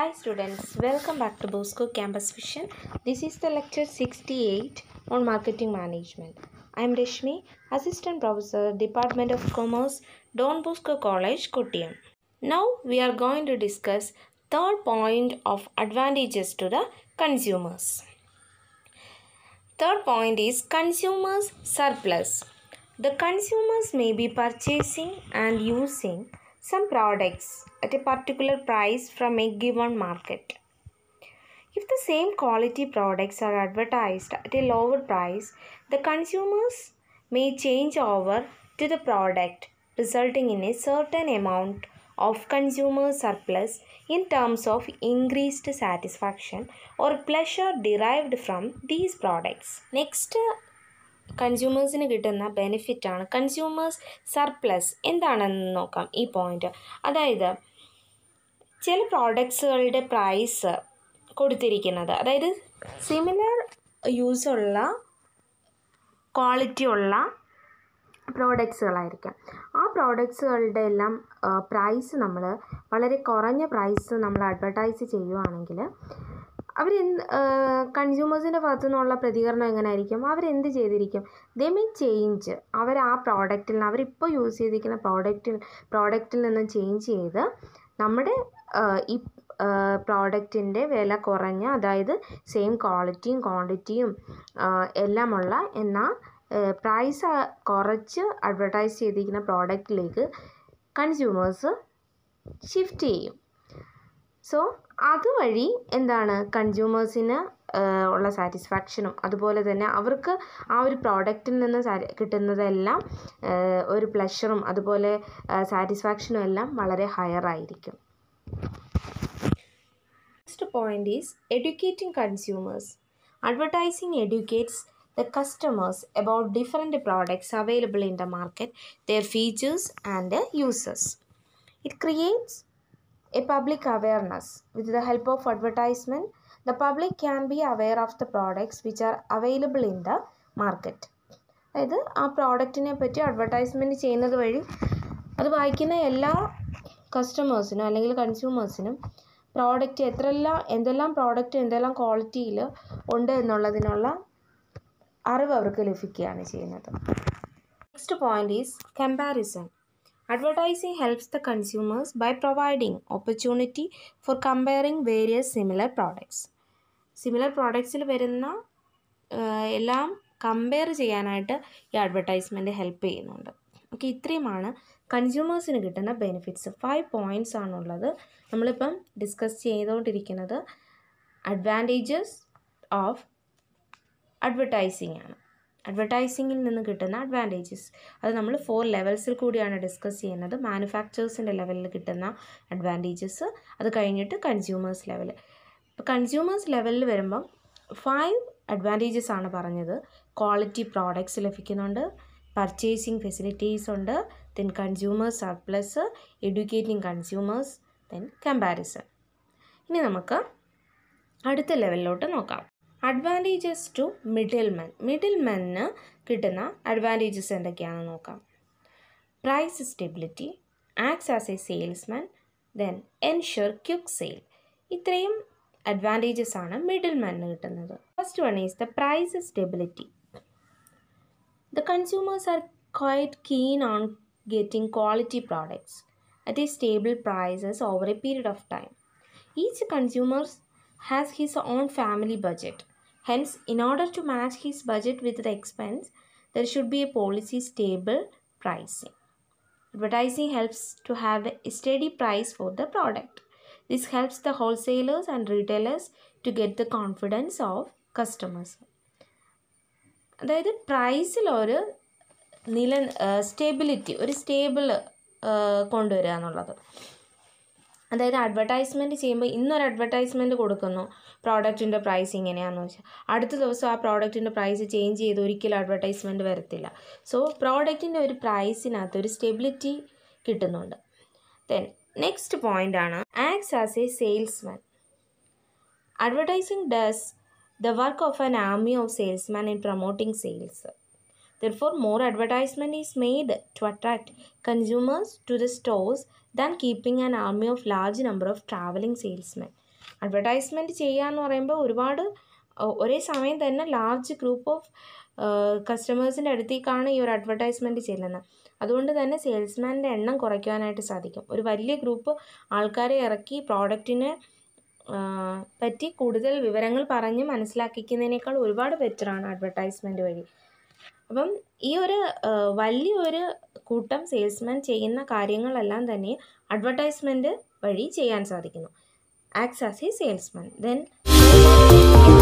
Hi students, welcome back to Bosco Campus Vision. This is the lecture 68 on marketing management. I am Reshmi, Assistant Professor, Department of Commerce, Don Bosco College, Kottayam. Now we are going to discuss third point of advantages to the consumers. Third point is consumers surplus. The consumers may be purchasing and using some products at a particular price from a given market. If the same quality products are advertised at a lower price, the consumers may change over to the product, resulting in a certain amount of consumer surplus in terms of increased satisfaction or pleasure derived from these products. Next, കൺസ്യൂമേഴ്സിന് കിട്ടുന്ന ബെനിഫിറ്റാണ് consumers surplus എന്താണെന്ന് നോക്കാം ഈ point അതായത് ചില പ്രോഡക്ട്സുകളുടെ price കൊടുത്തിരിക്കുന്നത് അതായത് similar യൂസുള്ള quality ഉള്ള പ്രോഡക്ട്സുകളായിരിക്കാം ആ പ്രോഡക്ട്സുകളുടെ എല്ലാം പ്രൈസ് നമ്മൾ വളരെ കുറഞ്ഞ പ്രൈസ് നമ്മൾ അഡ്വർടൈസ് ചെയ്യുവാണെങ്കിൽ അവർ കൺസ്യൂമേഴ്സിൻ്റെ ഭാഗത്തു നിന്നുള്ള പ്രതികരണം എങ്ങനെയായിരിക്കും അവരെന്ത് ചെയ്തിരിക്കും ദേ മീൻ ചേഞ്ച് അവർ ആ പ്രോഡക്റ്റിൽ നിന്ന് അവരിപ്പോൾ യൂസ് ചെയ്തിരിക്കുന്ന പ്രോഡക്റ്റിൽ പ്രോഡക്റ്റിൽ നിന്ന് ചേഞ്ച് ചെയ്ത് നമ്മുടെ ഈ പ്രോഡക്റ്റിൻ്റെ വില കുറഞ്ഞ അതായത് സെയിം ക്വാളിറ്റിയും ക്വാണ്ടിറ്റിയും എല്ലാമുള്ള എന്നാൽ പ്രൈസ് കുറച്ച് അഡ്വർടൈസ് ചെയ്തിരിക്കുന്ന പ്രോഡക്റ്റിലേക്ക് കൺസ്യൂമേഴ്സ് ഷിഫ്റ്റ് ചെയ്യും സോ അതുവഴി എന്താണ് കൺസ്യൂമേഴ്സിന് ഉള്ള സാറ്റിസ്ഫാക്ഷനും അതുപോലെ തന്നെ അവർക്ക് ആ ഒരു പ്രോഡക്റ്റിൽ നിന്ന് കിട്ടുന്നതെല്ലാം ഒരു പ്ലഷറും അതുപോലെ സാറ്റിസ്ഫാക്ഷനും എല്ലാം വളരെ ഹയർ ആയിരിക്കും next point is educating consumers advertising educates the customers about different products available in the market, their features and users uses. It creates a public awareness. With the help of advertisement, the public can be aware of the products which are available in the market. അതായത് ആ പ്രോഡക്റ്റിനെ പറ്റി advertisement ചെയ്യുന്നത് വഴി അത് വായിക്കുന്ന എല്ലാ കസ്റ്റമേഴ്സിനും അല്ലെങ്കിൽ കൺസ്യൂമേഴ്സിനും product എത്രയെല്ലാം എന്തെല്ലാം പ്രോഡക്റ്റ് എന്തെല്ലാം ക്വാളിറ്റിയിൽ ഉണ്ട് എന്നുള്ളതിനുള്ള അറിവ് അവർക്ക് ലഭിക്കുകയാണ് ചെയ്യുന്നത് next point is comparison advertising helps the consumers by providing opportunity for comparing various similar products similar പ്രോഡക്ട്സിൽ വരുന്ന എല്ലാം കമ്പയർ ചെയ്യാനായിട്ട് ഈ അഡ്വർടൈസ്മെൻറ്റ് ഹെൽപ്പ് ചെയ്യുന്നുണ്ട് ഓക്കെ ഇത്രയുമാണ് കൺസ്യൂമേഴ്സിന് കിട്ടുന്ന ബെനിഫിറ്റ്സ് ഫൈവ് പോയിൻറ്റ്സ് ആണുള്ളത് നമ്മളിപ്പം ഡിസ്കസ് ചെയ്തുകൊണ്ടിരിക്കുന്നത് അഡ്വാൻറ്റേജസ് ഓഫ് അഡ്വർടൈസിംഗ് ആണ് അഡ്വർടൈസിങ്ങിൽ നിന്ന് കിട്ടുന്ന അഡ്വാൻറ്റേജസ് അത് നമ്മൾ ഫോർ ലെവൽസിൽ കൂടിയാണ് ഡിസ്കസ് ചെയ്യുന്നത് മാനുഫാക്ചേഴ്സിൻ്റെ ലെവലിൽ കിട്ടുന്ന അഡ്വാൻറ്റേജസ് അത് കഴിഞ്ഞിട്ട് കൺസ്യൂമേഴ്സ് ലെവൽ ഇപ്പോൾ കൺസ്യൂമേഴ്സ് ലെവലിൽ വരുമ്പം ഫൈവ് അഡ്വാൻറ്റേജസ് ആണ് പറഞ്ഞത് ക്വാളിറ്റി പ്രോഡക്റ്റ്സ് ലഭിക്കുന്നുണ്ട് പർച്ചേസിങ് ഫെസിലിറ്റീസ് ഉണ്ട് then consumers surplus educating consumers then comparison ഇനി നമുക്ക് അടുത്ത ലെവലിലോട്ട് നോക്കാം advantages to middle men middle മെന്നിന് കിട്ടുന്ന അഡ്വാൻറ്റേജസ് എന്തൊക്കെയാണെന്ന് നോക്കാം price stability acts as a salesman then ensure quick sale ഇത്രയും അഡ്വാൻറ്റേജസ് ആണ് മിഡിൽ മെന്നിന് കിട്ടുന്നത് first one is the price stability the consumers are quite keen on getting quality products at a stable prices over a period of time each consumers has his own family budget Hence, in order to match his budget with the expense, there should be a policy stable pricing. Advertising helps to have a steady price for the product. This helps the wholesalers and retailers to get the confidence of customers. അതായത് പ്രൈസിൽ ഒരു നില stability ഒരു stable കൊണ്ടുവരിക എന്നുള്ളത് അതായത് advertisement ചെയ്യുമ്പോൾ ഇന്നൊരു അഡ്വർടൈസ്മെൻറ്റ് കൊടുക്കുന്നു പ്രോഡക്റ്റിൻ്റെ പ്രൈസ് ഇങ്ങനെയാണെന്ന് വെച്ചാൽ അടുത്ത ദിവസം ആ പ്രോഡക്റ്റിൻ്റെ പ്രൈസ് ചേഞ്ച് ചെയ്ത് ഒരിക്കലും അഡ്വർടൈസ്മെൻറ്റ് വരത്തില്ല സോ പ്രോഡക്റ്റിൻ്റെ ഒരു പ്രൈസിനകത്ത് ഒരു സ്റ്റെബിലിറ്റി കിട്ടുന്നുണ്ട് ദെൻ നെക്സ്റ്റ് പോയിൻ്റ് ആണ് acts as a salesman advertising does the work of an army of salesman in promoting sales therefore more advertisement is made to attract consumers to the stores than keeping an army of large number of travelling salesman അഡ്വർടൈസ്മെൻറ്റ് ചെയ്യുക എന്ന് പറയുമ്പോൾ ഒരുപാട് ഒരേ സമയം തന്നെ large group of കസ്റ്റമേഴ്സിൻ്റെ അടുത്തേക്കാണ് ഈ ഒരു അഡ്വർടൈസ്മെൻറ്റ് ചെല്ലുന്നത് അതുകൊണ്ട് തന്നെ സെയിൽസ്മാൻ്റെ എണ്ണം കുറയ്ക്കുവാനായിട്ട് സാധിക്കും ഒരു വലിയ ഗ്രൂപ്പ് ആൾക്കാരെ ഇറക്കി പ്രോഡക്റ്റിനെ പറ്റി കൂടുതൽ വിവരങ്ങൾ പറഞ്ഞ് മനസ്സിലാക്കിക്കുന്നതിനേക്കാൾ ഒരുപാട് ബെറ്ററാണ് അഡ്വർടൈസ്മെൻറ്റ് വഴി അപ്പം ഈ ഒരു വലിയൊരു കൂട്ടം സെയിൽസ്മാൻ ചെയ്യുന്ന കാര്യങ്ങളെല്ലാം തന്നെ അഡ്വർടൈസ്മെൻറ്റ് വഴി ചെയ്യാൻ സാധിക്കുന്നു acts as a salesman then